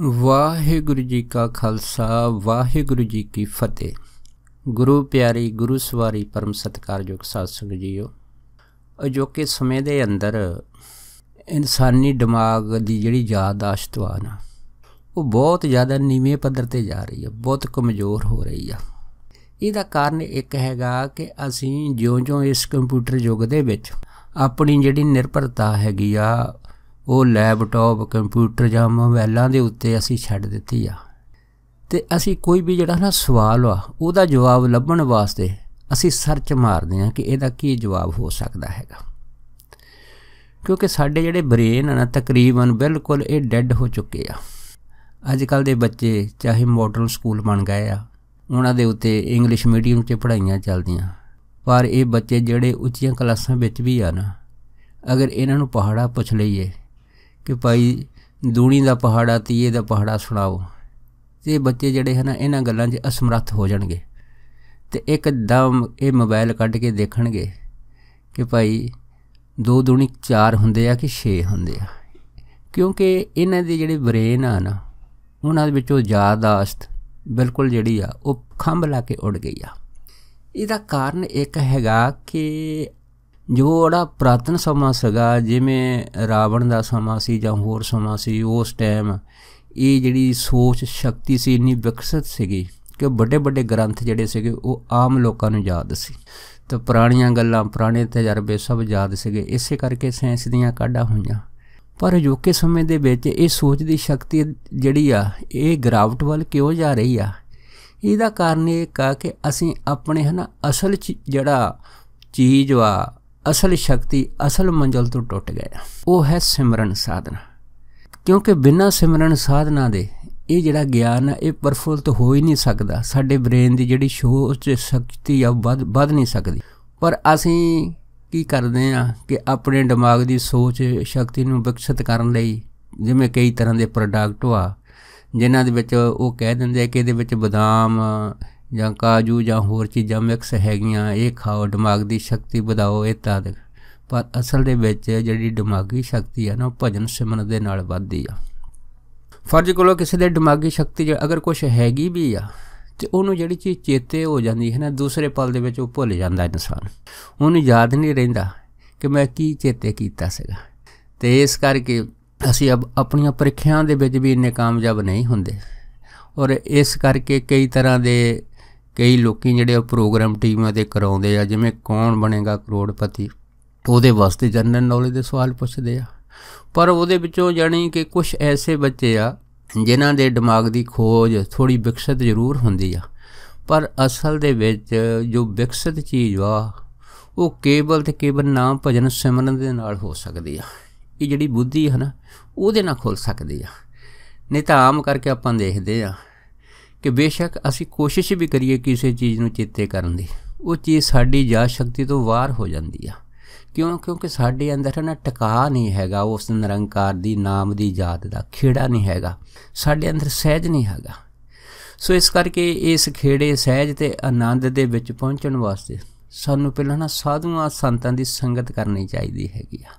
ਵਾਹਿਗੁਰੂ ਜੀ ਕਾ ਖਾਲਸਾ ਵਾਹਿਗੁਰੂ ਜੀ ਕੀ ਫਤਿਹ ਗੁਰੂ ਪਿਆਰੀ ਗੁਰੂ ਸਵਾਰੀ ਪਰਮ ਸਤਿਕਾਰਯੋਗ ਸਾਧ ਸੰਗ ਜੀਓ ਅਜੋਕੇ ਸਮੇਂ ਦੇ ਅੰਦਰ ਇਨਸਾਨੀ ਦਿਮਾਗ ਦੀ ਜਿਹੜੀ ਯਾਦਾਸ਼ਤ ਆ ਨਾ ਉਹ ਬਹੁਤ ਜ਼ਿਆਦਾ ਨੀਵੇਂ ਪੱਧਰ ਤੇ ਜਾ ਰਹੀ ਹੈ ਬਹੁਤ ਕਮਜ਼ੋਰ ਹੋ ਰਹੀ ਆ ਇਹਦਾ ਕਾਰਨ ਇੱਕ ਹੈਗਾ ਕਿ ਅਸੀਂ ਜਿਉਂ-ਜਿਉਂ ਇਸ ਕੰਪਿਊਟਰ ਯੁੱਗ ਦੇ ਵਿੱਚ ਆਪਣੀ ਜਿਹੜੀ ਨਿਰਭਰਤਾ ਹੈਗੀ ਆ ਉਹ ਲੈਪਟਾਪ ਕੰਪਿਊਟਰ ਜਾਂ ਮੋਬਾਈਲਾਂ ਦੇ ਉੱਤੇ ਅਸੀਂ ਛੱਡ ਦਿੱਤੀ ਆ ਤੇ ਅਸੀਂ ਕੋਈ ਵੀ ਜਿਹੜਾ ਨਾ ਸਵਾਲ ਆ ਉਹਦਾ ਜਵਾਬ ਲੱਭਣ ਵਾਸਤੇ ਅਸੀਂ ਸਰਚ ਮਾਰਦੇ ਆ ਕਿ ਇਹਦਾ ਕੀ ਜਵਾਬ ਹੋ ਸਕਦਾ ਹੈਗਾ ਕਿਉਂਕਿ ਸਾਡੇ ਜਿਹੜੇ ਬ੍ਰੇਨ ਆ ਨਾ ਤਕਰੀਬਨ ਬਿਲਕੁਲ ਇਹ ਡੈੱਡ ਹੋ ਚੁੱਕੇ ਆ ਅੱਜ ਕੱਲ ਦੇ ਬੱਚੇ ਚਾਹੇ ਮਾਡਰਨ ਸਕੂਲ ਬਣ ਗਏ ਆ ਉਹਨਾਂ ਦੇ ਉੱਤੇ ਇੰਗਲਿਸ਼ ਮੀਡੀਅਮ 'ਚ ਪੜ੍ਹਾਈਆਂ ਚੱਲਦੀਆਂ ਪਰ ਇਹ ਬੱਚੇ ਜਿਹੜੇ ਉੱਚੀਆਂ ਕਲਾਸਾਂ ਵਿੱਚ ਵੀ ਆ ਨਾ ਅਗਰ ਇਹਨਾਂ ਨੂੰ ਪਹਾੜਾ ਪੁੱਛ ਲਈਏ ਕਿ ਭਾਈ ਦੂਣੀ ਦਾ ਪਹਾੜਾ ਤੀਏ ਦਾ ਪਹਾੜਾ ਸੁਣਾਓ ਤੇ ਬੱਚੇ ਜਿਹੜੇ ਹਨ ਇਹਨਾਂ ਗੱਲਾਂ 'ਚ ਅਸਮਰੱਥ ਹੋ ਜਾਣਗੇ ਤੇ ਇੱਕਦਮ ਇਹ ਮੋਬਾਈਲ ਕੱਢ ਕੇ ਦੇਖਣਗੇ ਕਿ ਭਾਈ ਦੋ ਦੂਣੀ ਚਾਰ ਹੁੰਦੇ ਆ ਕਿ 6 ਹੁੰਦੇ ਆ ਕਿਉਂਕਿ ਇਹਨਾਂ ਦੇ ਜਿਹੜੇ ਬ੍ਰੇਨ ਆ ਨਾ ਉਹਨਾਂ ਦੇ ਵਿੱਚੋਂ ਯਾਦਾਸ਼ਤ ਬਿਲਕੁਲ ਜਿਹੜੀ ਆ ਉਹ ਖੰਭ ਲਾ ਕੇ ਉੱਡ ਗਈ ਆ ਇਹਦਾ ਕਾਰਨ ਇੱਕ ਹੈਗਾ ਕਿ ਜੋ ਉਹਦਾ ਪ੍ਰਾਤਨ ਸਮਾਂ ਸਗਾ ਜਿਵੇਂ ਰਾਵਣ ਦਾ ਸਮਾਂ ਸੀ ਜਾਂ ਹੋਰ ਸਮਾਂ ਸੀ ਉਸ ਟਾਈਮ ਇਹ ਜਿਹੜੀ ਸੋਚ ਸ਼ਕਤੀ ਸੀ ਇੰਨੀ ਵਿਕਸਿਤ ਸੀਗੀ ਕਿ ਵੱਡੇ ਵੱਡੇ ਗ੍ਰੰਥ ਜਿਹੜੇ ਸੀਗੇ ਉਹ ਆਮ ਲੋਕਾਂ ਨੂੰ ਯਾਦ ਸੀ ਤੇ ਪੁਰਾਣੀਆਂ ਗੱਲਾਂ ਪੁਰਾਣੇ ਤਜਰਬੇ ਸਭ ਯਾਦ ਸੀਗੇ ਇਸੇ ਕਰਕੇ ਸਾਇੰਸ ਦੀਆਂ ਕਾਢਾਂ ਹੋਈਆਂ ਪਰ ਅਜੋਕੇ ਸਮੇਂ ਦੇ ਵਿੱਚ ਇਹ ਸੋਚ ਦੀ ਸ਼ਕਤੀ ਜਿਹੜੀ ਆ ਇਹ ਗਰਾਵਟ ਵੱਲ ਕਿਉਂ ਜਾ ਰਹੀ ਆ ਇਹਦਾ ਕਾਰਨ ਇਹ ਕਾ ਕਿ ਅਸੀਂ ਆਪਣੇ ਹਨਾ ਅਸਲ ਜਿਹੜਾ ਚੀਜ਼ ਵਾ ਅਸਲ ਸ਼ਕਤੀ ਅਸਲ ਮੰਜ਼ਲ ਤੋਂ ਟੁੱਟ ਗਿਆ ਉਹ ਹੈ ਸਿਮਰਨ ਸਾਧਨਾ ਕਿਉਂਕਿ ਬਿਨਾਂ ਸਿਮਰਨ ਸਾਧਨਾ ਦੇ ਇਹ ਜਿਹੜਾ ਗਿਆਨ ਹੈ ਇਹ ਪਰਫੁੱਲਤ ਹੋ ਹੀ ਨਹੀਂ ਸਕਦਾ ਸਾਡੇ ਬ੍ਰੇਨ ਦੀ ਜਿਹੜੀ ਸੋਚ ਸ਼ਕਤੀ ਆ ਵੱਧ ਵੱਧ ਨਹੀਂ ਸਕਦੀ ਪਰ ਅਸੀਂ ਕੀ ਕਰਦੇ ਆ ਕਿ ਆਪਣੇ ਦਿਮਾਗ ਦੀ ਸੋਚ ਸ਼ਕਤੀ ਨੂੰ ਵਿਕਸਿਤ ਕਰਨ ਲਈ ਜਿਵੇਂ ਕਈ ਤਰ੍ਹਾਂ ਦੇ ਪ੍ਰੋਡਕਟ ਆ ਜਿਨ੍ਹਾਂ ਦੇ ਵਿੱਚ ਉਹ ਕਹਿ ਦਿੰਦੇ ਆ ਕਿ ਇਹਦੇ ਵਿੱਚ ਬਦਾਮ ਜਾਂ ਕਾਜੂ ਜਾਂ ਹੋਰ ਚੀਜ਼ਾਂ ਮਿਕਸ ਹੈਗੀਆਂ ਇਹ ਖਾਓ ਦਿਮਾਗ ਦੀ ਸ਼ਕਤੀ ਵਧਾਓ ਇਹ ਤਾਂ ਪਰ ਅਸਲ ਦੇ ਵਿੱਚ ਜਿਹੜੀ ਦਿਮਾਗੀ ਸ਼ਕਤੀ ਹੈ ਨਾ ਉਹ ਭਜਨ ਸਿਮਰਨ ਦੇ ਨਾਲ ਵੱਧਦੀ ਆ ਫਰਜ਼ ਕੋਲੋਂ ਕਿਸੇ ਦੇ ਦਿਮਾਗੀ ਸ਼ਕਤੀ ਜੇ ਅਗਰ ਕੁਝ ਹੈਗੀ ਵੀ ਆ ਤੇ ਉਹਨੂੰ ਜਿਹੜੀ ਚੀਜ਼ ਚੇਤੇ ਹੋ ਜਾਂਦੀ ਹੈ ਨਾ ਦੂਸਰੇ ਪਲ ਦੇ ਵਿੱਚ ਉਹ ਭੁੱਲ ਜਾਂਦਾ ਇਨਸਾਨ ਉਹਨੂੰ ਯਾਦ ਨਹੀਂ ਰਹਿੰਦਾ ਕਿ ਮੈਂ ਕੀ ਚੇਤੇ ਕੀਤਾ ਸੀਗਾ ਤੇ ਇਸ ਕਰਕੇ ਅਸੀਂ ਆਪਣੀਆਂ ਪ੍ਰੀਖਿਆਵਾਂ ਦੇ ਵਿੱਚ ਵੀ ਇੰਨੇ ਕਾਮਯਾਬ ਨਹੀਂ ਹੁੰਦੇ ਔਰ ਇਸ ਕਰਕੇ ਕਈ ਤਰ੍ਹਾਂ ਦੇ ਕਈ ਲੋਕੀ ਜਿਹੜੇ ਉਹ ਪ੍ਰੋਗਰਾਮ ਟੀਮਾਂ ਦੇ ਕਰਾਉਂਦੇ ਆ ਜਿਵੇਂ ਕੌਣ ਬਣੇਗਾ ਕਰੋੜਪਤੀ ਉਹਦੇ ਵਾਸਤੇ ਜਨਰਲ ਨੌਲੇਜ ਦੇ ਸਵਾਲ ਪੁੱਛਦੇ ਆ ਪਰ ਉਹਦੇ ਵਿੱਚੋਂ ਜਾਨੀ ਕਿ ਕੁਝ ਐਸੇ ਬੱਚੇ ਆ ਜਿਨ੍ਹਾਂ ਦੇ ਦਿਮਾਗ ਦੀ ਖੋਜ ਥੋੜੀ ਵਿਕਸਿਤ ਜ਼ਰੂਰ ਹੁੰਦੀ ਆ ਪਰ ਅਸਲ ਦੇ ਵਿੱਚ ਜੋ ਵਿਕਸਿਤ ਚੀਜ਼ ਆ ਉਹ ਕੇਵਲ ਤੇ ਕੇਵਲ ਨਾਮ ਭਜਨ ਸਿਮਰਨ ਦੇ ਨਾਲ ਹੋ ਸਕਦੀ ਆ ਇਹ ਜਿਹੜੀ ਬੁੱਧੀ ਹੈ ਨਾ ਉਹਦੇ ਨਾਲ ਖੁੱਲ ਸਕਦੀ ਆ ਨਹੀਂ ਤਾਂ ਆਮ ਕਰਕੇ ਆਪਾਂ ਦੇਖਦੇ ਆ ਕਿ ਬੇਸ਼ੱਕ ਅਸੀਂ ਕੋਸ਼ਿਸ਼ ਵੀ ਕਰੀਏ ਕਿਸੇ ਚੀਜ਼ ਨੂੰ ਚੇਤੇ ਕਰਨ ਦੀ ਉਹ ਚੀਜ਼ ਸਾਡੀ ਯਾਦ ਸ਼ਕਤੀ ਤੋਂ ਬਾਹਰ ਹੋ ਜਾਂਦੀ ਆ ਕਿਉਂ ਕਿਉਂਕਿ ਸਾਡੇ ਅੰਦਰ ਨਾ ਟਿਕਾ ਨਹੀਂ ਹੈਗਾ ਉਸ ਨਿਰੰਕਾਰ ਦੀ ਨਾਮ ਦੀ ਯਾਦ ਦਾ ਖੇੜਾ ਨਹੀਂ ਹੈਗਾ ਸਾਡੇ ਅੰਦਰ ਸਹਿਜ ਨਹੀਂ ਹੈਗਾ ਸੋ ਇਸ ਕਰਕੇ ਇਸ ਖੇੜੇ ਸਹਿਜ ਤੇ ਆਨੰਦ ਦੇ ਵਿੱਚ ਪਹੁੰਚਣ ਵਾਸਤੇ ਸਾਨੂੰ ਪਹਿਲਾਂ ਨਾ ਸਾਧੂਆਂ ਸੰਤਾਂ ਦੀ ਸੰਗਤ ਕਰਨੀ ਚਾਹੀਦੀ ਹੈਗੀ ਆ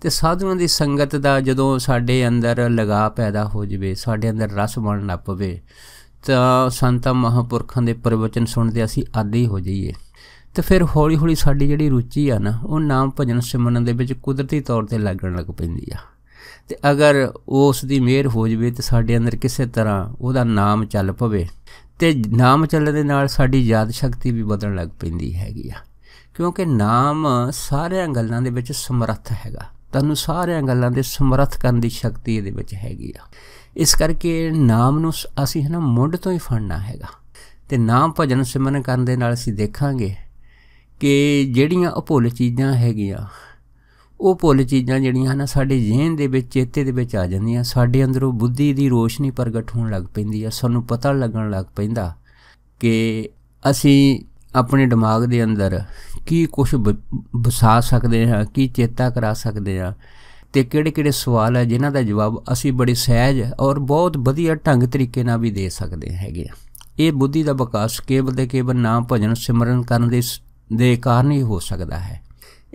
ਤੇ ਸਾਧੂਆਂ ਦੀ ਸੰਗਤ ਦਾ ਜਦੋਂ ਸਾਡੇ ਅੰਦਰ ਲਗਾ ਪੈਦਾ ਹੋ ਜਵੇ ਸਾਡੇ ਅੰਦਰ ਰਸ ਬਣਨ ਲੱਪਵੇ ਪਵੇ ਤਾਂ ਸੰਤਾਂ ਮਹਾਪੁਰਖਾਂ ਦੇ ਪ੍ਰਵਚਨ ਸੁਣਦੇ ਅਸੀਂ ਆਦੀ ਹੋ ਜਾਈਏ ਤੇ ਫਿਰ ਹੌਲੀ-ਹੌਲੀ ਸਾਡੀ ਜਿਹੜੀ ਰੁਚੀ ਆ ਨਾ ਉਹ ਨਾਮ ਭਜਨ ਸਿਮਰਨ ਦੇ ਵਿੱਚ ਕੁਦਰਤੀ ਤੌਰ ਤੇ ਲੱਗਣ ਲੱਗ ਪੈਂਦੀ ਆ ਤੇ ਅਗਰ ਉਸ ਦੀ ਮਿਹਰ ਹੋ ਜਵੇ ਤੇ ਸਾਡੇ ਅੰਦਰ ਕਿਸੇ ਤਰ੍ਹਾਂ ਉਹਦਾ ਨਾਮ ਚੱਲ ਪਵੇ ਤੇ ਨਾਮ ਚੱਲਣ ਦੇ ਨਾਲ ਸਾਡੀ ਯਾਦ ਸ਼ਕਤੀ ਵੀ ਵਧਣ ਲੱਗ ਪੈਂਦੀ ਹੈਗੀ ਆ ਕਿਉਂਕਿ ਨਾਮ ਸਾਰਿਆਂ ਗੱਲਾਂ ਦੇ ਵਿੱਚ ਸਮਰੱਥ ਹੈਗਾ ਤੁਹਾਨੂੰ ਸਾਰਿਆਂ ਗੱਲਾਂ ਦੇ ਸਮਰੱਥ ਕਰਨ ਦੀ ਸ਼ਕਤੀ ਇਹਦੇ ਵਿੱਚ ਹੈਗੀ ਆ ਇਸ ਕਰਕੇ ਨਾਮ ਨੂੰ ਅਸੀਂ ਹਨਾ ਮੁੱਢ ਤੋਂ ਹੀ ਫੜਨਾ ਹੈਗਾ ਤੇ ਨਾਮ ਭਜਨ ਸਿਮਰਨ ਕਰਨ ਦੇ ਨਾਲ ਅਸੀਂ ਦੇਖਾਂਗੇ ਕਿ ਜਿਹੜੀਆਂ ਅਪੁੱਲ ਚੀਜ਼ਾਂ ਹੈਗੀਆਂ ਉਹ ਭੁੱਲ ਚੀਜ਼ਾਂ ਜਿਹੜੀਆਂ ਹਨ ਸਾਡੇ ਜ਼ਿਹਨ ਦੇ ਵਿੱਚ ਚੇਤੇ ਦੇ ਵਿੱਚ ਆ ਜਾਂਦੀਆਂ ਸਾਡੇ ਅੰਦਰੋਂ ਬੁੱਧੀ ਦੀ ਰੋਸ਼ਨੀ ਪ੍ਰਗਟ ਹੋਣ ਲੱਗ ਪੈਂਦੀ ਆ ਸਾਨੂੰ ਪਤਾ ਲੱਗਣ ਲੱਗ ਪੈਂਦਾ ਕਿ ਅਸੀਂ ਆਪਣੇ ਦਿਮਾਗ ਦੇ ਅੰਦਰ ਕੀ ਕੁਝ ਬਸਾ ਸਕਦੇ ਹਾਂ ਕੀ ਚੇਤਾ ਕਰਾ ਸਕਦੇ ਹਾਂ ਤੇ ਕਿਹੜੇ-ਕਿਹੜੇ ਸਵਾਲ ਹੈ ਜਿਨ੍ਹਾਂ ਦਾ ਜਵਾਬ ਅਸੀਂ ਬੜੇ ਸਹਿਜ ਔਰ ਬਹੁਤ ਵਧੀਆ ਢੰਗ ਤਰੀਕੇ ਨਾਲ ਵੀ ਦੇ ਸਕਦੇ ਹੈਗੇ ਆ ਇਹ ਬੁੱਧੀ ਦਾ ਵਿਕਾਸ ਕੇਵਲ ਦੇ ਕੇਵਲ ਨਾਮ ਭਜਨ ਸਿਮਰਨ ਕਰਨ ਦੇ ਦੇ ਕਾਰਨ ਹੀ ਹੋ ਸਕਦਾ ਹੈ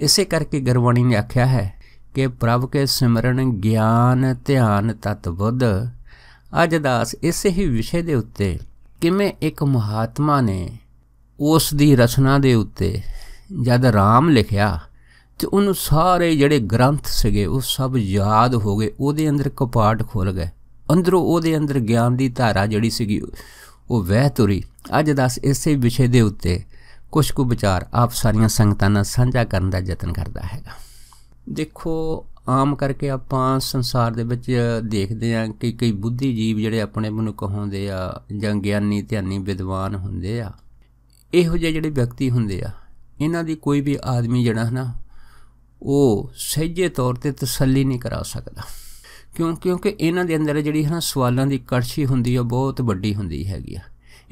ਇਸੇ ਕਰਕੇ ਗੁਰਬਾਣੀ ਨੇ ਆਖਿਆ ਹੈ ਕਿ ਪ੍ਰਭ ਕੇ ਸਿਮਰਨ ਗਿਆਨ ਧਿਆਨ ਤਤ ਬੁੱਧ ਅੱਜ ਦਾਸ ਇਸੇ ਹੀ ਵਿਸ਼ੇ ਦੇ ਉੱਤੇ ਕਿਵੇਂ ਇੱਕ ਮਹਾਤਮਾ ਨੇ ਉਸ ਦੀ ਰਚਨਾ ਦੇ ਉੱਤੇ ਜਦ ਰਾਮ ਲਿਖਿਆ ਤੇ ਉਹਨੂੰ ਸਾਰੇ ਜਿਹੜੇ ਗ੍ਰੰਥ ਸੀਗੇ ਉਹ ਸਭ ਯਾਦ ਹੋ ਗਏ ਉਹਦੇ ਅੰਦਰ ਕਪਾਟ ਖੁੱਲ ਗਏ ਅੰਦਰੋਂ ਉਹਦੇ ਅੰਦਰ ਗਿਆਨ ਦੀ ਧਾਰਾ ਜਿਹੜੀ ਸੀਗੀ ਉਹ ਵਹਿ ਤੁਰੀ ਅੱਜ ਦੱਸ ਇਸੇ ਵਿਸ਼ੇ ਦੇ ਉੱਤੇ ਕੁਝ ਕੁ ਵਿਚਾਰ ਆਪ ਸਾਰੀਆਂ ਸੰਗਤਾਂ ਨਾਲ ਸਾਂਝਾ ਕਰਨ ਦਾ ਯਤਨ ਕਰਦਾ ਹੈਗਾ ਦੇਖੋ ਆਮ ਕਰਕੇ ਆਪਾਂ ਸੰਸਾਰ ਦੇ ਵਿੱਚ ਦੇਖਦੇ ਆਂ ਕਿ ਕਈ ਬੁੱਧੀਜੀਵ ਜਿਹੜੇ ਆਪਣੇ ਮਨੁੱਖ ਹੁੰਦੇ ਆ ਜਾਂ ਗਿਆਨੀ ਧਿਆਨੀ ਵਿਦਵਾਨ ਹੁੰਦੇ ਆ ਇਹੋ ਜਿਹੇ ਜਿਹੜੇ ਵਿਅਕਤੀ ਹੁੰਦੇ ਆ ਇਹਨਾਂ ਦੀ ਕੋਈ ਵੀ ਆਦਮੀ ਜਿਹੜਾ ਹਨਾ ਉਹ ਸਹਿਜੇ ਤੌਰ ਤੇ ਤਸੱਲੀ ਨਹੀਂ ਕਰਾ ਸਕਦਾ ਕਿਉਂਕਿ ਇਹਨਾਂ ਦੇ ਅੰਦਰ ਜਿਹੜੀ ਹੈ ਨਾ ਸਵਾਲਾਂ ਦੀ ਕੜਛੀ ਹੁੰਦੀ ਹੈ ਬਹੁਤ ਵੱਡੀ ਹੁੰਦੀ ਹੈਗੀ ਆ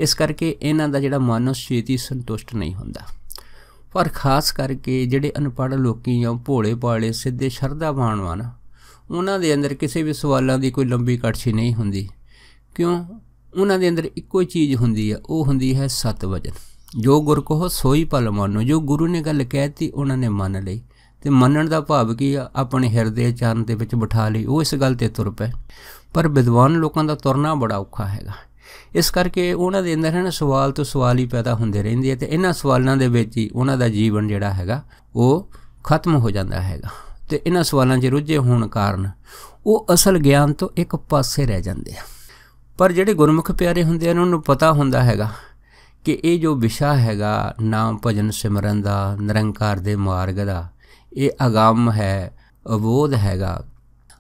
ਇਸ ਕਰਕੇ ਇਹਨਾਂ ਦਾ ਜਿਹੜਾ ਉਸ ਛੇਤੀ ਸੰਤੁਸ਼ਟ ਨਹੀਂ ਹੁੰਦਾ ਪਰ ਖਾਸ ਕਰਕੇ ਜਿਹੜੇ ਅਨਪੜ੍ਹ ਲੋਕੀ ਜਾਂ ਭੋਲੇ ਪਾਲੇ ਸਿੱਧੇ ਸ਼ਰਧਾਵਾਨ ਵਨ ਉਹਨਾਂ ਦੇ ਅੰਦਰ ਕਿਸੇ ਵੀ ਸਵਾਲਾਂ ਦੀ ਕੋਈ ਲੰਬੀ ਕੜਛੀ ਨਹੀਂ ਹੁੰਦੀ ਕਿਉਂ ਉਹਨਾਂ ਦੇ ਅੰਦਰ ਇੱਕੋ ਹੀ ਚੀਜ਼ ਹੁੰਦੀ ਹੈ ਉਹ ਹੁੰਦੀ ਹੈ ਵਜਨ ਜੋ ਗੁਰ ਕੋ ਸੋਈ ਪਲ ਮੰਨੋ ਜੋ ਗੁਰੂ ਨੇ ਗੱਲ ਕਹਿਤੀ ਉਹਨਾਂ ਨੇ ਮੰਨ ਲਈ ਤੇ ਮੰਨਣ ਦਾ ਭਾਵ ਕੀ ਆ ਆਪਣੇ ਹਿਰਦੇ ਚਰਨ ਦੇ ਵਿੱਚ ਬਿਠਾ ਲਈ ਉਹ ਇਸ ਗੱਲ ਤੇ ਤੁਰ ਪਏ ਪਰ ਵਿਦਵਾਨ ਲੋਕਾਂ ਦਾ ਤੁਰਨਾ ਬੜਾ ਔਖਾ ਹੈਗਾ ਇਸ ਕਰਕੇ ਉਹਨਾਂ ਦੇ ਅੰਦਰ ਹਨ ਸਵਾਲ ਤੋਂ ਸਵਾਲ ਹੀ ਪੈਦਾ ਹੁੰਦੇ ਰਹਿੰਦੇ ਆ ਤੇ ਇਹਨਾਂ ਸਵਾਲਾਂ ਦੇ ਵਿੱਚ ਹੀ ਉਹਨਾਂ ਦਾ ਜੀਵਨ ਜਿਹੜਾ ਹੈਗਾ ਉਹ ਖਤਮ ਹੋ ਜਾਂਦਾ ਹੈਗਾ ਤੇ ਇਹਨਾਂ ਸਵਾਲਾਂ 'ਚ ਰੁੱਝੇ ਹੋਣ ਕਾਰਨ ਉਹ ਅਸਲ ਗਿਆਨ ਤੋਂ ਇੱਕ ਪਾਸੇ ਰਹਿ ਜਾਂਦੇ ਆ ਪਰ ਜਿਹੜੇ ਗੁਰਮੁਖ ਪਿਆਰੇ ਹੁੰਦੇ ਆ ਉਹਨਾਂ ਨੂੰ ਪਤਾ ਹੁੰਦਾ ਹੈਗਾ ਕਿ ਇਹ ਜੋ ਵਿਸ਼ਾ ਹੈਗਾ ਨਾਮ ਭਜਨ ਸਿਮਰਨ ਦਾ ਨਿਰੰਕਾਰ ਦੇ ਮਾਰਗ ਦਾ ਇਹ ਅਗੰਮ ਹੈ ਅਬੋਧ ਹੈਗਾ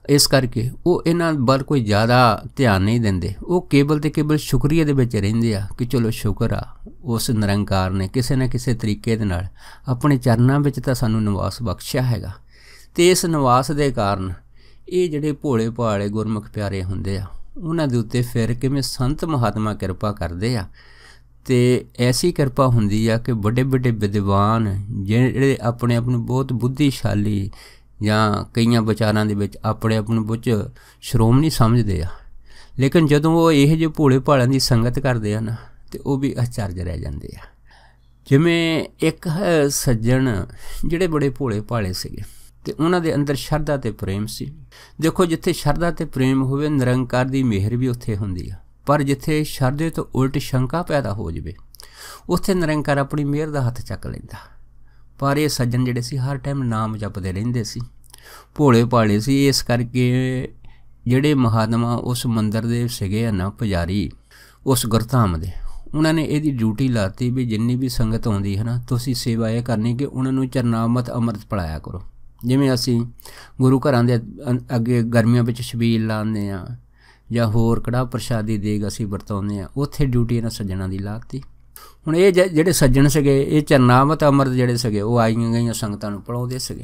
ਇਸ ਕਰਕੇ ਉਹ ਇਹਨਾਂ ਬਲ ਕੋਈ ਜ਼ਿਆਦਾ ਧਿਆਨ ਨਹੀਂ ਦਿੰਦੇ ਉਹ ਕੇਵਲ ਤੇ ਕੇਵਲ ਸ਼ੁਕਰੀਆ ਦੇ ਵਿੱਚ ਰਹਿੰਦੇ ਆ ਕਿ ਚਲੋ ਸ਼ੁਕਰ ਆ ਉਸ ਨਿਰੰਕਾਰ ਨੇ ਕਿਸੇ ਨਾ ਕਿਸੇ ਤਰੀਕੇ ਦੇ ਨਾਲ ਆਪਣੇ ਚਰਨਾਂ ਵਿੱਚ ਤਾਂ ਸਾਨੂੰ ਨਿਵਾਸ ਬਖਸ਼ਿਆ ਹੈਗਾ ਤੇ ਇਸ ਨਿਵਾਸ ਦੇ ਕਾਰਨ ਇਹ ਜਿਹੜੇ ਭੋਲੇ ਭਾਲੇ ਗੁਰਮੁਖ ਪਿਆਰੇ ਹੁੰਦੇ ਆ ਉਹਨਾਂ ਦੇ ਉੱਤੇ ਫਿਰ ਕਿਵੇਂ ਸੰਤ ਮਹਾਤਮਾ ਕਿਰਪਾ ਕਰਦੇ ਆ ਤੇ ਐਸੀ ਕਿਰਪਾ ਹੁੰਦੀ ਆ ਕਿ ਵੱਡੇ ਵੱਡੇ ਵਿਦਵਾਨ ਜਿਹੜੇ ਆਪਣੇ ਆਪ ਨੂੰ ਬਹੁਤ ਬੁੱਧੀਸ਼ਾਲੀ ਜਾਂ ਕਈਆਂ ਵਿਚਾਰਾਂ ਦੇ ਵਿੱਚ ਆਪਣੇ ਆਪ ਨੂੰ ਬੁੱਝ ਸ਼੍ਰੋਮਣੀ ਸਮਝਦੇ ਆ ਲੇਕਿਨ ਜਦੋਂ ਉਹ ਇਹ ਜਿਹੇ ਭੋਲੇ ਭਾਲਿਆਂ ਦੀ ਸੰਗਤ ਕਰਦੇ ਆ ਨਾ ਤੇ ਉਹ ਵੀ ਅਚਰਜ ਰਹਿ ਜਾਂਦੇ ਆ ਜਿਵੇਂ ਇੱਕ ਸੱਜਣ ਜਿਹੜੇ ਬੜੇ ਭੋਲੇ ਭਾਲੇ ਸੀਗੇ ਤੇ ਉਹਨਾਂ ਦੇ ਅੰਦਰ ਸ਼ਰਧਾ ਤੇ ਪ੍ਰੇਮ ਸੀ ਦੇਖੋ ਜਿੱਥੇ ਸ਼ਰਧਾ ਤੇ ਪ੍ਰੇਮ ਹੋਵੇ ਨਿਰੰਕਾਰ ਦੀ ਮਿਹਰ ਵੀ ਉੱਥੇ ਹੁੰਦੀ ਆ ਪਰ ਜਿੱਥੇ ਸ਼ਰਦੇ ਤੋਂ ਉਲਟ ਸ਼ੰਕਾ ਪੈਦਾ ਹੋ ਜਵੇ ਉੱਥੇ ਨਿਰੰਕਾਰ ਆਪਣੀ ਮਿਹਰ ਦਾ ਹੱਥ ਚੱਕ ਲੈਂਦਾ ਪਰ ਇਹ ਸੱਜਣ ਜਿਹੜੇ ਸੀ ਹਰ ਟਾਈਮ ਨਾਮ ਜਪਦੇ ਰਹਿੰਦੇ ਸੀ ਭੋਲੇ ਭਾਲੇ ਸੀ ਇਸ ਕਰਕੇ ਜਿਹੜੇ ਮਹਾਤਮਾ ਉਸ ਮੰਦਰ ਦੇ ਸਿਗੇ ਨਾ ਪੁਜਾਰੀ ਉਸ ਗੁਰਧਾਮ ਦੇ ਉਹਨਾਂ ਨੇ ਇਹਦੀ ਡਿਊਟੀ ਲਾਤੀ ਵੀ ਜਿੰਨੀ ਵੀ ਸੰਗਤ ਆਉਂਦੀ ਹੈ ਨਾ ਤੁਸੀਂ ਸੇਵਾ ਇਹ ਕਰਨੀ ਕਿ ਉਹਨਾਂ ਨੂੰ ਚਰਨਾਮਤ ਅੰਮ੍ਰਿਤ ਪੜਾਇਆ ਕਰੋ ਜਿਵੇਂ ਅਸੀਂ ਗੁਰੂ ਘਰਾਂ ਦੇ ਅੱਗੇ ਗਰਮੀਆਂ ਵਿੱਚ ਛਬੀਲ ਲਾਉਂਦੇ ਆ ਜਾਂ ਹੋਰ ਕੜਾ ਪ੍ਰਸ਼ਾਦੀ ਦੇਗ ਅਸੀਂ ਵਰਤਾਉਂਦੇ ਆ ਉੱਥੇ ਡਿਊਟੀ ਇਹਨਾਂ ਸੱਜਣਾ ਦੀ ਲਾਤੀ ਹੁਣ ਇਹ ਜਿਹੜੇ ਸੱਜਣ ਸਗੇ ਇਹ ਚਰਨਾਮਤ ਅਮਰਤ ਜਿਹੜੇ ਸਗੇ ਉਹ ਆਈਆਂ ਗਈਆਂ ਸੰਗਤਾਂ ਨੂੰ ਪੜਾਉਂਦੇ ਸਗੇ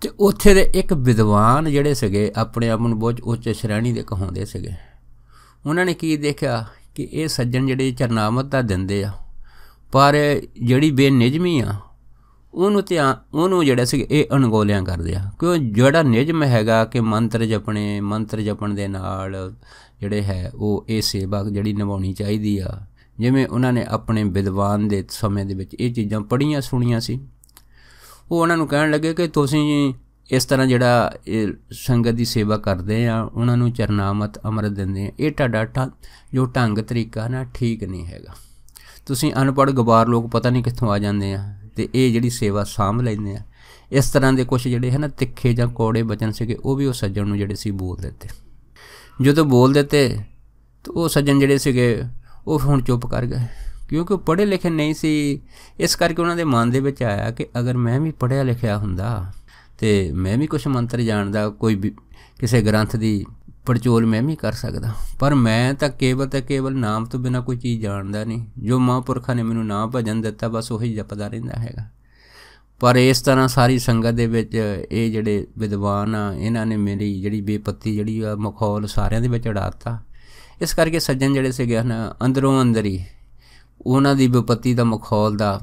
ਤੇ ਉੱਥੇ ਦੇ ਇੱਕ ਵਿਦਵਾਨ ਜਿਹੜੇ ਸਗੇ ਆਪਣੇ ਆਪ ਨੂੰ ਬਹੁਤ ਉੱਚ ਸ਼੍ਰੇਣੀ ਦੇ ਕਹਾਉਂਦੇ ਸਗੇ ਉਹਨਾਂ ਨੇ ਕੀ ਦੇਖਿਆ ਕਿ ਇਹ ਸੱਜਣ ਜਿਹੜੇ ਚਰਨਾਮਤ ਦਾ ਦਿੰਦੇ ਆ ਪਰ ਜਿਹੜੀ ਬੇਨਿਜਮੀ ਆ ਉਹਨੂੰ ਤੇ ਉਹਨੂੰ ਜਿਹੜਾ ਸੀ ਇਹ ਅਣਗੋਲਿਆਂ ਕਰਦੇ ਆ ਕਿਉਂ ਜਿਹੜਾ ਨਿਯਮ ਹੈਗਾ ਕਿ ਮੰਤਰ ਜਪਣੇ ਮੰਤਰ ਜਪਣ ਦੇ ਨਾਲ ਜਿਹੜੇ ਹੈ ਉਹ ਇਹ ਸੇਵਾ ਜਿਹੜੀ ਨਿਭਾਉਣੀ ਚਾਹੀਦੀ ਆ ਜਿਵੇਂ ਉਹਨਾਂ ਨੇ ਆਪਣੇ ਵਿਦਵਾਨ ਦੇ ਸਮੇਂ ਦੇ ਵਿੱਚ ਇਹ ਚੀਜ਼ਾਂ ਪੜੀਆਂ ਸੁਣੀਆਂ ਸੀ ਉਹ ਉਹਨਾਂ ਨੂੰ ਕਹਿਣ ਲੱਗੇ ਕਿ ਤੁਸੀਂ ਇਸ ਤਰ੍ਹਾਂ ਜਿਹੜਾ ਇਹ ਸੰਗਤ ਦੀ ਸੇਵਾ ਕਰਦੇ ਆ ਉਹਨਾਂ ਨੂੰ ਚਰਨਾਮਤ ਅਮਰਤ ਦਿੰਦੇ ਆ ਇਹ ਤੁਹਾਡਾ ਜੋ ਢੰਗ ਤਰੀਕਾ ਨਾ ਠੀਕ ਨਹੀਂ ਹੈਗਾ ਤੁਸੀਂ ਅਨਪੜ ਗਵਾਰ ਲੋਕ ਪਤਾ ਨਹੀਂ ਕਿੱਥੋਂ ਆ ਜਾਂਦੇ ਆ ਤੇ ਇਹ ਜਿਹੜੀ ਸੇਵਾ ਸਾਂਭ ਲੈਂਦੇ ਆ ਇਸ ਤਰ੍ਹਾਂ ਦੇ ਕੁਝ ਜਿਹੜੇ ਹਨ ਤਿੱਖੇ ਜਾਂ ਕੋੜੇ ਬਚਨ ਸੀਗੇ ਉਹ ਵੀ ਉਹ ਸੱਜਣ ਨੂੰ ਜਿਹੜੇ ਸੀ ਬੋਲ ਦਿੱਤੇ ਜਦੋਂ ਬੋਲ ਦਿੱਤੇ ਤਾਂ ਉਹ ਸੱਜਣ ਜਿਹੜੇ ਸੀਗੇ ਉਹ ਹੁਣ ਚੁੱਪ ਕਰ ਗਏ ਕਿਉਂਕਿ ਉਹ ਪੜ੍ਹੇ ਲਿਖੇ ਨਹੀਂ ਸੀ ਇਸ ਕਰਕੇ ਉਹਨਾਂ ਦੇ ਮਨ ਦੇ ਵਿੱਚ ਆਇਆ ਕਿ ਅਗਰ ਮੈਂ ਵੀ ਪੜ੍ਹਿਆ ਲਿਖਿਆ ਹੁੰਦਾ ਤੇ ਮੈਂ ਵੀ ਕੁਝ ਮੰਤਰ ਜਾਣਦਾ ਕੋਈ ਕਿਸੇ ਗ੍ਰੰਥ ਦੀ ਪਰਚੋਲ ਮੈਂ ਵੀ ਕਰ ਸਕਦਾ ਪਰ ਮੈਂ ਤਾਂ ਕੇਵਲ ਤੇ ਕੇਵਲ ਨਾਮ ਤੋਂ ਬਿਨਾ ਕੋਈ ਚੀਜ਼ ਜਾਣਦਾ ਨਹੀਂ ਜੋ ਮਹਾਂਪੁਰਖਾਂ ਨੇ ਮੈਨੂੰ ਨਾਮ ਭਜਨ ਦਿੱਤਾ ਬਸ ਉਹੀ ਜਪਦਾ ਰਹਿੰਦਾ ਹੈਗਾ ਪਰ ਇਸ ਤਰ੍ਹਾਂ ਸਾਰੀ ਸੰਗਤ ਦੇ ਵਿੱਚ ਇਹ ਜਿਹੜੇ ਵਿਦਵਾਨ ਆ ਇਹਨਾਂ ਨੇ ਮੇਰੀ ਜਿਹੜੀ ਬੇਪੱਤੀ ਜਿਹੜੀ ਆ ਮਖੌਲ ਸਾਰਿਆਂ ਦੇ ਵਿੱਚ ਉਡਾਤਾ ਇਸ ਕਰਕੇ ਸੱਜਣ ਜਿਹੜੇ ਸੀਗੇ ਹਨ ਅੰਦਰੋਂ ਅੰਦਰ ਹੀ ਉਹਨਾਂ ਦੀ ਬੇਪੱਤੀ ਦਾ ਮਖੌਲ ਦਾ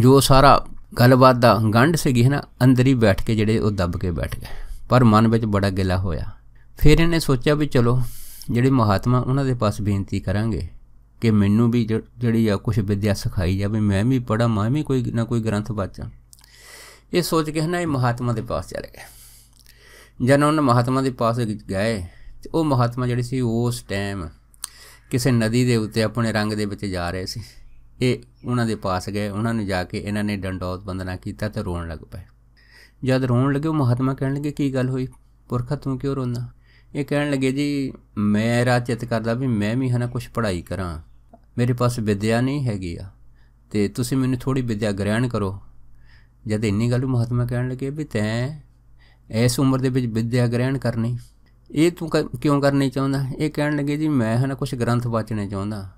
ਜੋ ਸਾਰਾ ਗੱਲਬਾਤ ਦਾ ਗੰਢ ਸੀਗੀ ਹੈ ਨਾ ਅੰਦਰ ਹੀ ਬੈਠ ਕੇ ਜਿਹੜੇ ਉਹ ਦੱਬ ਕੇ ਬੈਠ ਗਏ ਪਰ ਮਨ ਵਿੱਚ ਬੜਾ ਗਿਲਾ ਹੋਇਆ ਫਿਰ ਇਹਨੇ ਸੋਚਿਆ ਵੀ ਚਲੋ ਜਿਹੜੇ ਮਹਾਤਮਾ ਉਹਨਾਂ ਦੇ ਪਾਸ ਬੇਨਤੀ ਕਰਾਂਗੇ ਕਿ ਮੈਨੂੰ ਵੀ ਜਿਹੜੀ ਆ ਕੁਝ ਵਿਦਿਆ ਸਿਖਾਈ ਜਾਵੇ ਮੈਂ ਵੀ ਪੜਾ ਮੈਂ ਵੀ ਕੋਈ ਨਾ ਕੋਈ ਗ੍ਰੰਥ ਬਾਚਾਂ ਇਹ ਸੋਚ ਕੇ ਹਨਾ ਇਹ ਮਹਾਤਮਾ ਦੇ ਪਾਸ ਚਲੇ ਗਏ ਜਦ ਉਹਨਾਂ ਮਹਾਤਮਾ ਦੇ ਪਾਸ ਗਏ ਤੇ ਉਹ ਮਹਾਤਮਾ ਜਿਹੜੇ ਸੀ ਉਸ ਟਾਈਮ ਕਿਸੇ ਨਦੀ ਦੇ ਉੱਤੇ ਆਪਣੇ ਰੰਗ ਦੇ ਵਿੱਚ ਜਾ ਰਹੇ ਸੀ ਇਹ ਉਹਨਾਂ ਦੇ ਪਾਸ ਗਏ ਉਹਨਾਂ ਨੂੰ ਜਾ ਕੇ ਇਹਨਾਂ ਨੇ ਡੰਡੌਤ ਬੰਦਨਾ ਕੀਤਾ ਤੇ ਰੋਣ ਲੱਗ ਪਏ ਜਦ ਰੋਣ ਲੱਗੇ ਉਹ ਮਹਾਤਮਾ ਕਹਿਣ ਲੱਗੇ ਕੀ ਗੱਲ ਹੋਈ ਪੁਰਖਾ ਤੂੰ ਕਿਉਂ ਰੋਣਾ ਇਹ ਕਹਿਣ ਲੱਗੇ ਜੀ ਮੇਰਾ ਚਿੱਤ ਕਰਦਾ ਵੀ ਮੈਂ ਵੀ ਹਨਾ ਕੁਝ ਪੜ੍ਹਾਈ ਕਰਾਂ ਮੇਰੇ ਪਾਸ ਵਿਦਿਆ ਨਹੀਂ ਹੈਗੀ ਆ ਤੇ ਤੁਸੀਂ ਮੈਨੂੰ ਥੋੜੀ ਵਿਦਿਆ ਗ੍ਰਹਿਣ ਕਰੋ ਜਦ ਇੰਨੀ ਗੱਲ ਮਹਾਤਮਾ ਕਹਿਣ ਲੱਗੇ ਵੀ ਤੈਂ ਇਸ ਉਮਰ ਦੇ ਵਿੱਚ ਵਿਦਿਆ ਗ੍ਰਹਿਣ ਕਰਨੀ ਇਹ ਤੂੰ ਕਿਉਂ ਕਰਨੀ ਚਾਹੁੰਦਾ ਇਹ ਕਹਿਣ ਲੱਗੇ ਜੀ ਮੈਂ ਹਨਾ ਕੁਝ ਗ੍ਰੰਥ ਬਾਚਣੇ ਚਾਹੁੰਦਾ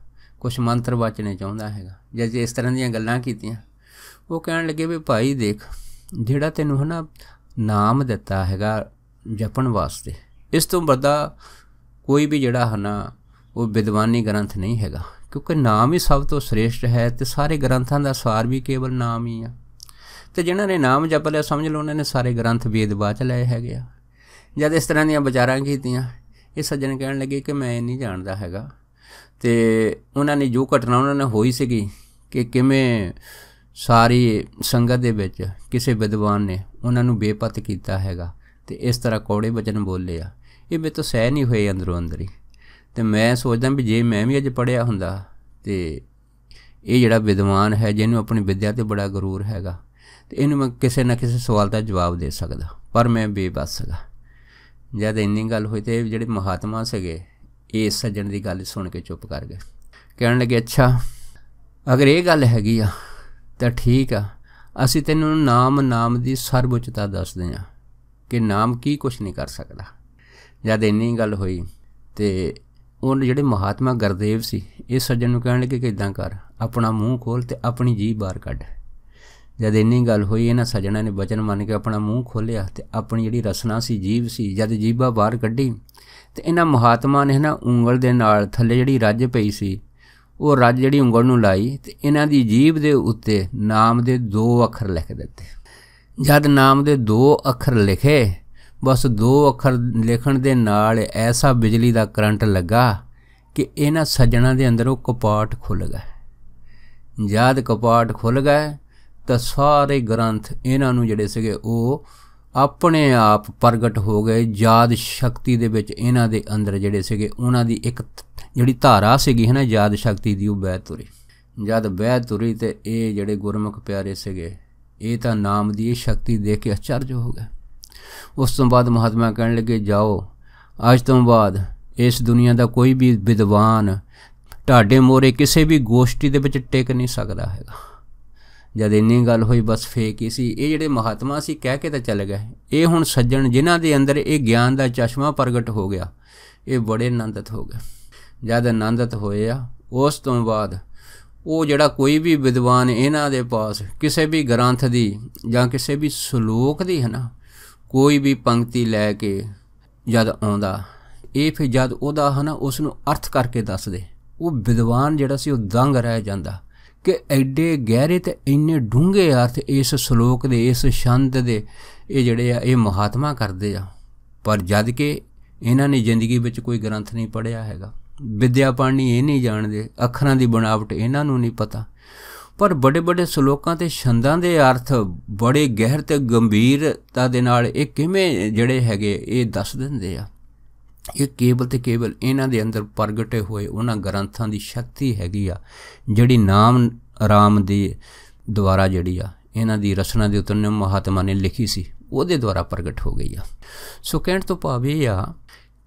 ਕੁਝ ਮੰਤਰ ਬਾਚਣੇ ਚਾਹੁੰਦਾ ਹੈਗਾ ਜਦ ਇਸ ਤਰ੍ਹਾਂ ਦੀਆਂ ਗੱਲਾਂ ਕੀਤੀਆਂ ਉਹ ਕਹਿਣ ਲੱਗੇ ਵੀ ਭਾਈ ਦੇਖ ਜਿਹੜਾ ਤੈਨੂੰ ਹਨਾ ਨਾਮ ਦਿੱਤਾ ਹੈਗਾ ਜਪਣ ਵਾਸਤੇ ਇਸ ਤੋਂ ਵੱਡਾ ਕੋਈ ਵੀ ਜਿਹੜਾ ਹਨਾ ਉਹ ਵਿਦਵਾਨੀ ਗ੍ਰੰਥ ਨਹੀਂ ਹੈਗਾ ਕਿਉਂਕਿ ਨਾਮ ਹੀ ਸਭ ਤੋਂ ਸ੍ਰੇਸ਼ਟ ਹੈ ਤੇ ਸਾਰੇ ਗ੍ਰੰਥਾਂ ਦਾ ਸਾਰ ਵੀ ਕੇਵਲ ਨਾਮ ਹੀ ਆ ਤੇ ਜਿਨ੍ਹਾਂ ਨੇ ਨਾਮ ਜਪ ਲਿਆ ਸਮਝ ਲਓ ਉਹਨਾਂ ਨੇ ਸਾਰੇ ਗ੍ਰੰਥ ਵੇਦ ਬਾਚ ਲਏ ਹੈਗੇ ਆ ਜਦ ਇਸ ਤਰ੍ਹਾਂ ਦੀਆਂ ਵਿਚਾਰਾਂ ਕੀਤੀਆਂ ਇਹ ਸੱਜਣ ਕਹਿਣ ਲੱਗੇ ਕਿ ਮੈਂ ਨਹੀਂ ਜਾਣਦਾ ਹੈਗਾ ਤੇ ਉਹਨਾਂ ਨੇ ਜੋ ਘਟਨਾ ਉਹਨਾਂ ਨੇ ਹੋਈ ਸੀਗੀ ਕਿ ਕਿਵੇਂ ਸਾਰੀ ਸੰਗਤ ਦੇ ਵਿੱਚ ਕਿਸੇ ਵਿਦਵਾਨ ਨੇ ਉਹਨਾਂ ਨੂੰ ਬੇਪਤ ਕੀਤਾ ਹੈਗਾ ਤੇ ਇਸ ਤਰ੍ਹਾਂ ਕੋੜੇ ਵਚਨ ਬੋਲੇ ਆ ਇਹ ਮੇਰੇ ਤੋਂ ਸਹਿ ਨਹੀਂ ਹੋਏ ਅੰਦਰੋਂ ਅੰਦਰ ਹੀ ਤੇ ਮੈਂ ਸੋਚਦਾ ਵੀ ਜੇ ਮੈਂ ਵੀ ਅੱਜ ਪੜਿਆ ਹੁੰਦਾ ਤੇ ਇਹ ਜਿਹੜਾ ਵਿਦਵਾਨ ਹੈ ਜਿਹਨੂੰ ਆਪਣੀ ਵਿਦਿਆ ਤੇ ਬੜਾ ਗਰੂਰ ਹੈਗਾ ਤੇ ਇਹਨੂੰ ਮੈਂ ਕਿਸੇ ਨਾ ਕਿਸੇ ਸਵਾਲ ਦਾ ਜਵਾਬ ਦੇ ਸਕਦਾ ਪਰ ਮੈਂ ਬੇਬਸ ਸੀਗਾ ਜਦ ਇੰਨੀ ਗੱਲ ਹੋਈ ਤੇ ਜਿਹੜੇ ਮਹਾਤਮਾ ਸੀਗੇ ਇਹ ਸੱਜਣ ਦੀ ਗੱਲ ਸੁਣ ਕੇ ਚੁੱਪ ਕਰ ਗਏ ਕਹਿਣ ਲੱਗੇ ਅੱਛਾ ਅਗਰ ਇਹ ਗੱਲ ਹੈਗੀ ਆ ਤਾਂ ਠੀਕ ਆ ਅਸੀਂ ਤੈਨੂੰ ਨਾਮ ਨਾਮ ਦੀ ਸਰਬ ਦੱਸਦੇ ਆ ਕਿ ਨਾਮ ਕੀ ਕੁਝ ਨਹੀਂ ਕਰ ਸਕਦਾ ਜਦ ਇੰਨੀ ਗੱਲ ਹੋਈ ਤੇ ਉਹ ਜਿਹੜੇ ਮਹਾਤਮਾ ਗੁਰਦੇਵ ਸੀ ਇਹ ਸੱਜਣ ਨੂੰ ਕਹਿਣ ਲੱਗੇ ਕਿ ਇਦਾਂ ਕਰ ਆਪਣਾ ਮੂੰਹ ਖੋਲ ਤੇ ਆਪਣੀ ਜੀਬ ਬਾਹਰ ਕੱਢ ਜਦ ਇੰਨੀ ਗੱਲ ਹੋਈ ਇਹਨਾਂ ਸੱਜਣਾ ਨੇ ਬਚਨ ਮੰਨ ਕੇ ਆਪਣਾ ਮੂੰਹ ਖੋਲਿਆ ਤੇ ਆਪਣੀ ਜਿਹੜੀ ਰਸਨਾ ਸੀ ਜੀਬ ਸੀ ਜਦ ਜੀਬਾ ਬਾਹਰ ਕੱਢੀ ਤੇ ਇਹਨਾਂ ਮਹਾਤਮਾ ਨੇ ਨਾ ਉਂਗਲ ਦੇ ਨਾਲ ਥੱਲੇ ਜਿਹੜੀ ਰੱਜ ਪਈ ਸੀ ਉਹ ਰੱਜ ਜਿਹੜੀ ਉਂਗਲ ਨੂੰ ਲਾਈ ਤੇ ਇਹਨਾਂ ਦੀ ਜੀਬ ਦੇ ਉੱਤੇ ਨਾਮ ਦੇ ਦੋ ਅੱਖਰ ਲਿਖ ਦਿੱਤੇ ਜਦ ਨਾਮ ਦੇ ਦੋ ਅੱਖਰ ਲਿਖੇ ਬਸ ਦੋ ਅੱਖਰ ਲਿਖਣ ਦੇ ਨਾਲ ਐਸਾ ਬਿਜਲੀ ਦਾ ਕਰੰਟ ਲੱਗਾ ਕਿ ਇਹਨਾਂ ਸੱਜਣਾ ਦੇ ਅੰਦਰ ਉਹ ਕਪਾਟ ਖੁੱਲ ਗਿਆ ਜਦ ਕਪਾਟ ਖੁੱਲ ਗਿਆ ਤਾਂ ਸਾਰੇ ਗ੍ਰੰਥ ਇਹਨਾਂ ਨੂੰ ਜਿਹੜੇ ਸੀਗੇ ਉਹ ਆਪਣੇ ਆਪ ਪ੍ਰਗਟ ਹੋ ਗਏ ਯਾਦ ਸ਼ਕਤੀ ਦੇ ਵਿੱਚ ਇਹਨਾਂ ਦੇ ਅੰਦਰ ਜਿਹੜੇ ਸੀਗੇ ਉਹਨਾਂ ਦੀ ਇੱਕ ਜਿਹੜੀ ਧਾਰਾ ਸੀਗੀ ਹੈ ਨਾ ਯਾਦ ਸ਼ਕਤੀ ਦੀ ਉਹ ਬਹਿ ਤੁਰੀ ਜਦ ਬਹਿ ਤੁਰੀ ਤੇ ਇਹ ਜਿਹੜੇ ਗੁਰਮੁਖ ਪਿਆਰੇ ਸੀਗੇ ਇਹ ਤਾਂ ਨਾਮ ਦੀ ਇਹ ਸ਼ਕਤੀ ਦੇਖ ਕੇ ਅਚਰਜ ਹੋ ਗਏ ਉਸ ਤੋਂ ਬਾਅਦ ਮਹਾਤਮਾ ਕਹਿਣ ਲੱਗੇ ਜਾਓ ਅੱਜ ਤੋਂ ਬਾਅਦ ਇਸ ਦੁਨੀਆ ਦਾ ਕੋਈ ਵੀ ਵਿਦਵਾਨ ਤੁਹਾਡੇ ਮੋਰੇ ਕਿਸੇ ਵੀ ਗੋਸ਼ਟੀ ਦੇ ਵਿੱਚ ਟਿਕ ਨਹੀਂ ਸਕਦਾ ਹੈਗਾ ਜਦ ਇੰਨੀ ਗੱਲ ਹੋਈ ਬਸ ਫੇਕ ਹੀ ਸੀ ਇਹ ਜਿਹੜੇ ਮਹਾਤਮਾ ਸੀ ਕਹਿ ਕੇ ਤਾਂ ਚੱਲ ਗਏ ਇਹ ਹੁਣ ਸੱਜਣ ਜਿਨ੍ਹਾਂ ਦੇ ਅੰਦਰ ਇਹ ਗਿਆਨ ਦਾ ਚਸ਼ਮਾ ਪ੍ਰਗਟ ਹੋ ਗਿਆ ਇਹ ਬੜੇ ਆਨੰਦਿਤ ਹੋ ਗਏ ਜਦ ਆਨੰਦਿਤ ਹੋਏ ਆ ਉਸ ਤੋਂ ਬਾਅਦ ਉਹ ਜਿਹੜਾ ਕੋਈ ਵੀ ਵਿਦਵਾਨ ਇਹਨਾਂ ਦੇ ਪਾਸ ਕਿਸੇ ਵੀ ਗ੍ਰੰਥ ਦੀ ਜਾਂ ਕਿਸੇ ਵੀ ਸ਼ਲੋਕ ਦੀ ਹੈ ਨਾ ਕੋਈ ਵੀ ਪੰਕਤੀ ਲੈ ਕੇ ਜਦ ਆਉਂਦਾ ਇਹ ਫਿਰ ਜਦ ਉਹਦਾ ਹਨਾ ਉਸ ਨੂੰ ਅਰਥ ਕਰਕੇ ਦੱਸਦੇ ਉਹ ਵਿਦਵਾਨ ਜਿਹੜਾ ਸੀ ਉਹ ਦੰਗ ਰਹਿ ਜਾਂਦਾ ਕਿ ਐਡੇ ਗਹਿਰੇ ਤੇ ਇੰਨੇ ਡੂੰਘੇ ਅਰਥ ਇਸ ਸ਼ਲੋਕ ਦੇ ਇਸ ਛੰਦ ਦੇ ਇਹ ਜਿਹੜੇ ਆ ਇਹ ਮਹਾਤਮਾ ਕਰਦੇ ਆ ਪਰ ਜਦ ਕਿ ਇਹਨਾਂ ਨੇ ਜ਼ਿੰਦਗੀ ਵਿੱਚ ਕੋਈ ਗ੍ਰੰਥ ਨਹੀਂ ਪੜਿਆ ਹੈਗਾ ਵਿਦਿਆ ਪਾਣੀ ਇਹ ਨਹੀਂ ਜਾਣਦੇ ਅੱਖਰਾਂ ਦੀ ਬਣਾਵਟ ਇਹਨਾਂ ਨੂੰ ਨਹੀਂ ਪਤਾ ਪਰ ਬੜੇ-ਬੜੇ ਸ਼ਲੋਕਾਂ ਤੇ ਛੰਦਾਂ ਦੇ ਅਰਥ ਬੜੇ ਗਹਿਰ ਤੇ ਗੰਭੀਰਤਾ ਦੇ ਨਾਲ ਇਹ ਕਿਵੇਂ ਜਿਹੜੇ ਹੈਗੇ ਇਹ ਦੱਸ ਦਿੰਦੇ ਆ ਇਹ ਕੇਵਲ ਤੇ ਕੇਵਲ ਇਹਨਾਂ ਦੇ ਅੰਦਰ ਪ੍ਰਗਟੇ ਹੋਏ ਉਹਨਾਂ ਗ੍ਰੰਥਾਂ ਦੀ ਸ਼ਕਤੀ ਹੈਗੀ ਆ ਜਿਹੜੀ ਨਾਮ ਰਾਮ ਦੇ ਦੁਆਰਾ ਜਿਹੜੀ ਆ ਇਹਨਾਂ ਦੀ ਰਚਨਾ ਦੇ ਉਤਨ ਮਹਾਤਮਾ ਨੇ ਲਿਖੀ ਸੀ ਉਹਦੇ ਦੁਆਰਾ ਪ੍ਰਗਟ ਹੋ ਗਈ ਆ ਸੋ ਕਹਿਣ ਤੋਂ ਭਾਵ ਇਹ ਆ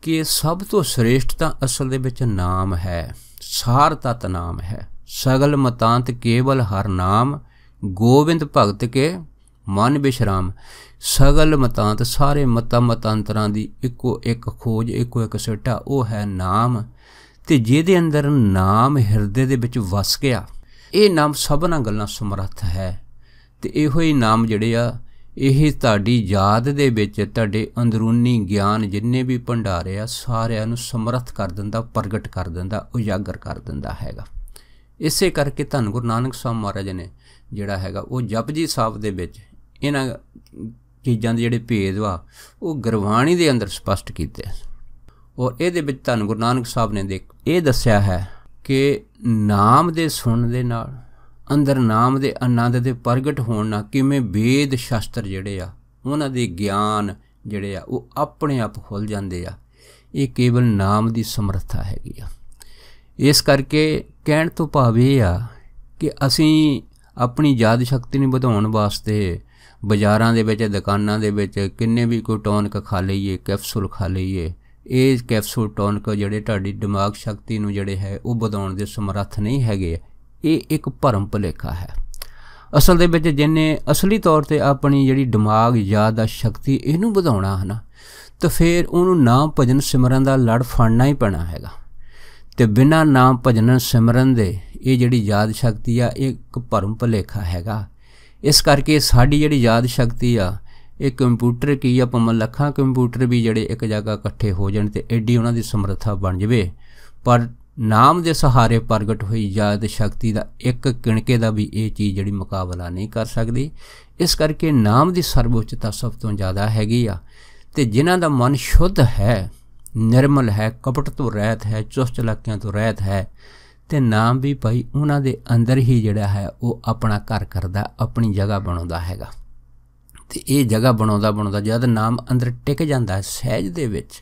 ਕਿ ਸਭ ਤੋਂ ਸ੍ਰੇਸ਼ਟ ਤਾਂ ਅਸਲ ਦੇ ਵਿੱਚ ਨਾਮ ਹੈ ਸਾਰ ਤਤ ਨਾਮ ਹੈ ਸਗਲ ਮਤਾਂਤ ਕੇਵਲ हर नाम ਗੋਬਿੰਦ ਭਗਤ ਕੇ ਮਨ ਬਿਸ਼ਰਾਮ ਸਗਲ ਮਤਾਂਤ ਸਾਰੇ ਮਤਾਂ ਮਤਾਂਤਰਾਂ ਦੀ ਇੱਕੋ ਇੱਕ ਖੋਜ ਇੱਕੋ ਇੱਕ ਸਿੱਟਾ ਉਹ ਹੈ ਨਾਮ ਤੇ ਜਿਹਦੇ ਅੰਦਰ ਨਾਮ ਹਿਰਦੇ ਦੇ ਵਿੱਚ ਵਸ ਗਿਆ ਇਹ ਨਾਮ ਸਭਨਾ ਗੱਲਾਂ ਸਮਰੱਥ ਹੈ ਤੇ ਇਹੋ ਹੀ ਨਾਮ ਜਿਹੜੇ ਆ ਇਹ ਤੁਹਾਡੀ ਯਾਦ ਦੇ ਵਿੱਚ ਤੁਹਾਡੇ ਅੰਦਰੂਨੀ ਗਿਆਨ ਜਿੰਨੇ ਵੀ ਭੰਡਾਰੇ ਆ ਸਾਰਿਆਂ ਨੂੰ ਸਮਰੱਥ ਕਰ ਦਿੰਦਾ ਪ੍ਰਗਟ ਕਰ ਦਿੰਦਾ ਉਜਾਗਰ ਕਰ ਦਿੰਦਾ ਹੈਗਾ ਇਸੇ ਕਰਕੇ ਧੰਨ ਗੁਰੂ ਨਾਨਕ ਸਾਹਿਬ ਮਹਾਰਾਜ ਨੇ ਜਿਹੜਾ ਹੈਗਾ ਉਹ ਜਪਜੀ ਸਾਹਿਬ ਦੇ ਵਿੱਚ ਇਹਨਾਂ ਚੀਜ਼ਾਂ ਦੇ ਜਿਹੜੇ ਭੇਦ ਵਾ ਉਹ ਗੁਰਬਾਣੀ ਦੇ ਅੰਦਰ ਸਪਸ਼ਟ ਕੀਤੇ ਔਰ ਇਹਦੇ ਵਿੱਚ ਧੰਨ ਗੁਰੂ ਨਾਨਕ ਸਾਹਿਬ ਨੇ ਦੇ ਇਹ ਦੱਸਿਆ ਹੈ ਕਿ ਨਾਮ ਦੇ ਸੁਣਨ ਦੇ ਨਾਲ ਅੰਦਰ ਨਾਮ ਦੇ ਆਨੰਦ ਦੇ ਪ੍ਰਗਟ ਹੋਣ ਨਾਲ ਕਿਵੇਂ ਵੇਦ ਸ਼ਾਸਤਰ ਜਿਹੜੇ ਆ ਉਹਨਾਂ ਦੇ ਗਿਆਨ ਜਿਹੜੇ ਆ ਉਹ ਆਪਣੇ ਆਪ ਖੁੱਲ ਜਾਂਦੇ ਆ ਇਹ ਕੇਵਲ ਨਾਮ ਦੀ ਸਮਰੱਥਾ ਹੈਗੀ ਆ ਇਸ ਕਰਕੇ ਕਹਿਣ ਤੋਂ ਭਾਵ ਇਹ ਆ ਕਿ ਅਸੀਂ ਆਪਣੀ ਯਾਦ ਸ਼ਕਤੀ ਨੂੰ ਵਧਾਉਣ ਵਾਸਤੇ ਬਾਜ਼ਾਰਾਂ ਦੇ ਵਿੱਚ ਦੁਕਾਨਾਂ ਦੇ ਵਿੱਚ ਕਿੰਨੇ ਵੀ ਕੋਈ ਟੌਨਿਕ ਖਾ ਲਈਏ ਕੈਪਸੂਲ ਖਾ ਲਈਏ ਇਹ ਕੈਪਸੂਲ ਟੌਨਿਕ ਜਿਹੜੇ ਤੁਹਾਡੀ ਦਿਮਾਗ ਸ਼ਕਤੀ ਨੂੰ ਜਿਹੜੇ ਹੈ ਉਹ ਵਧਾਉਣ ਦੇ ਸਮਰੱਥ ਨਹੀਂ ਹੈਗੇ ਇਹ ਇੱਕ ਭਰਮ ਭੁਲੇਖਾ ਹੈ ਅਸਲ ਦੇ ਵਿੱਚ ਜਿੰਨੇ ਅਸਲੀ ਤੌਰ ਤੇ ਆਪਣੀ ਜਿਹੜੀ ਦਿਮਾਗ ਯਾਦ ਦਾ ਸ਼ਕਤੀ ਇਹਨੂੰ ਵਧਾਉਣਾ ਹੈ ਨਾ ਤਾਂ ਫਿਰ ਉਹਨੂੰ ਨਾਮ ਭਜਨ ਸਿਮਰਨ ਦਾ ਲੜ ਫੜਨਾ ਹੀ ਪੈਣਾ ਹੈਗਾ ਤੇ ਬਿਨਾ ਨਾਮ ਭਜਨ ਸਿਮਰਨ ਦੇ ਇਹ ਜਿਹੜੀ ਯਾਦ ਸ਼ਕਤੀ ਆ ਇੱਕ ਭਰਮ ਭਲੇਖਾ ਹੈਗਾ ਇਸ ਕਰਕੇ ਸਾਡੀ ਜਿਹੜੀ ਯਾਦ ਸ਼ਕਤੀ ਆ ਇਹ ਕੰਪਿਊਟਰ ਕੀ ਆ ਪਮਲ ਲੱਖਾਂ ਕੰਪਿਊਟਰ ਵੀ ਜਿਹੜੇ ਇੱਕ ਜਗ੍ਹਾ ਇਕੱਠੇ ਹੋ ਜਾਣ ਤੇ ਐਡੀ ਉਹਨਾਂ ਦੀ ਸਮਰੱਥਾ ਬਣ ਜਵੇ ਪਰ ਨਾਮ ਦੇ ਸਹਾਰੇ ਪ੍ਰਗਟ ਹੋਈ ਯਾਦ ਸ਼ਕਤੀ ਦਾ ਇੱਕ ਕਿਣਕੇ ਦਾ ਵੀ ਇਹ ਚੀਜ਼ ਜਿਹੜੀ ਮੁਕਾਬਲਾ ਨਹੀਂ ਕਰ ਸਕਦੀ ਇਸ ਕਰਕੇ ਨਾਮ ਦੀ ਸਰਵਉੱਚਤਾ ਸਭ ਤੋਂ ਜ਼ਿਆਦਾ ਹੈਗੀ ਆ ਤੇ ਜਿਨ੍ਹਾਂ ਦਾ ਮਨ ਸ਼ੁੱਧ ਹੈ ਨਿਰਮਲ ਹੈ ਕਪਟ ਤੋਂ ਰਹਿਤ ਹੈ ਚੁਸਤ ਲੱਕਿਆਂ ਤੋਂ ਰਹਿਤ ਹੈ ਤੇ ਨਾਮ ਵੀ ਭਾਈ ਉਹਨਾਂ ਦੇ ਅੰਦਰ ਹੀ ਜਿਹੜਾ ਹੈ ਉਹ ਆਪਣਾ ਘਰ ਕਰਦਾ ਆਪਣੀ ਜਗ੍ਹਾ ਬਣਾਉਂਦਾ ਹੈਗਾ ਤੇ ਇਹ ਜਗ੍ਹਾ ਬਣਾਉਂਦਾ ਬਣਾਉਂਦਾ ਜਦ ਨਾਮ ਅੰਦਰ ਟਿਕ ਜਾਂਦਾ ਹੈ ਸਹਿਜ ਦੇ ਵਿੱਚ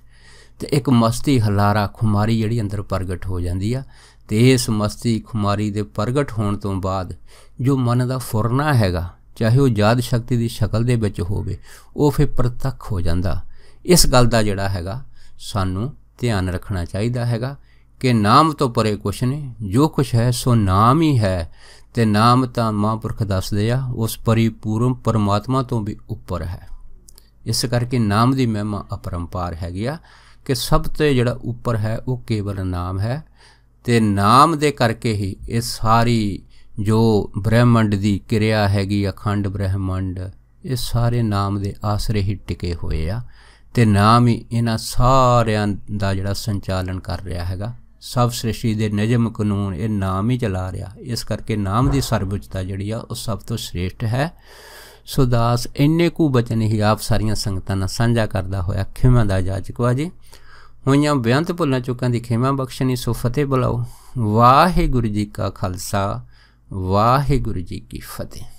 ਤੇ ਇੱਕ ਮਸਤੀ ਹਲਾਰਾ ਖੁਮਾਰੀ ਜਿਹੜੀ ਅੰਦਰ ਪ੍ਰਗਟ ਹੋ ਜਾਂਦੀ ਆ ਤੇ ਇਸ ਮਸਤੀ ਖੁਮਾਰੀ ਦੇ ਪ੍ਰਗਟ ਹੋਣ ਤੋਂ ਬਾਅਦ ਜੋ ਮਨ ਦਾ ਫੁਰਨਾ ਹੈਗਾ ਚਾਹੇ ਉਹ ਯਾਦ ਸ਼ਕਤੀ ਦੀ ਸ਼ਕਲ ਦੇ ਵਿੱਚ ਹੋਵੇ ਉਹ ਫਿਰ ਪ੍ਰਤੱਖ ਹੋ ਜਾਂਦਾ ਇਸ ਗੱਲ ਦਾ ਜਿਹੜਾ ਹੈਗਾ ਸਾਨੂੰ ਧਿਆਨ ਰੱਖਣਾ ਚਾਹੀਦਾ ਹੈਗਾ ਕਿ ਨਾਮ ਤੋਂ ਪਰੇ ਕੁਛ ਨਹੀਂ ਜੋ ਕੁਛ ਹੈ ਸੋ ਨਾਮ ਹੀ ਹੈ ਤੇ ਨਾਮ ਤਾਂ ਮਹਾਂਪੁਰਖ ਦੱਸਦੇ ਆ ਉਸ ਪਰਿਪੂਰਨ ਪਰਮਾਤਮਾ ਤੋਂ ਵੀ ਉੱਪਰ ਹੈ ਇਸ ਕਰਕੇ ਨਾਮ ਦੀ ਮਹਿਮਾ ਅਪਰੰਪਾਰ ਹੈਗੀ ਆ ਕਿ ਸਭ ਤੋਂ ਜਿਹੜਾ ਉੱਪਰ ਹੈ ਉਹ ਕੇਵਲ ਨਾਮ ਹੈ ਤੇ ਨਾਮ ਦੇ ਕਰਕੇ ਹੀ ਇਹ ਸਾਰੀ ਜੋ ਬ੍ਰਹਿਮੰਡ ਦੀ ਕਿਰਿਆ ਹੈਗੀ ਅਖੰਡ ਬ੍ਰਹਿਮੰਡ ਇਹ ਸਾਰੇ ਨਾਮ ਦੇ ਆਸਰੇ ਹੀ ਟਿਕੇ ਹੋਏ ਆ ਤੇ ਨਾਮ ਹੀ ਇਹਨਾਂ ਸਾਰਿਆਂ ਦਾ ਜਿਹੜਾ ਸੰਚਾਲਨ ਕਰ ਰਿਹਾ ਹੈਗਾ ਸਭ ਸ੍ਰਿਸ਼ਟੀ ਦੇ ਨਿਯਮ ਕਾਨੂੰਨ ਇਹ ਨਾਮ ਹੀ ਚਲਾ ਰਿਹਾ ਇਸ ਕਰਕੇ ਨਾਮ ਦੀ ਸਰਵਉੱਚਤਾ ਜਿਹੜੀ ਆ ਉਹ ਸਭ ਤੋਂ ਸ੍ਰੇਸ਼ਟ ਹੈ ਸੁਦਾਸ ਇੰਨੇ ਕੁ ਬਚਨ ਹੀ ਆਪ ਸਾਰੀਆਂ ਸੰਗਤਾਂ ਨਾਲ ਸਾਂਝਾ ਕਰਦਾ ਹੋਇਆ ਖਿਮਾ ਦਾ ਜਾਚਕ ਜੀ ਹੋਈਆਂ ਬਿਆੰਤ ਭੁੱਲਾਂ ਚੁੱਕਾਂ ਦੀ ਖਿਮਾ ਬਖਸ਼ਣੀ ਸੋ ਫਤਿਹ ਬੁਲਾਓ ਵਾਹਿਗੁਰੂ ਜੀ ਕਾ ਖਾਲਸਾ ਵਾਹਿਗੁਰੂ ਜੀ ਕੀ ਫਤਿਹ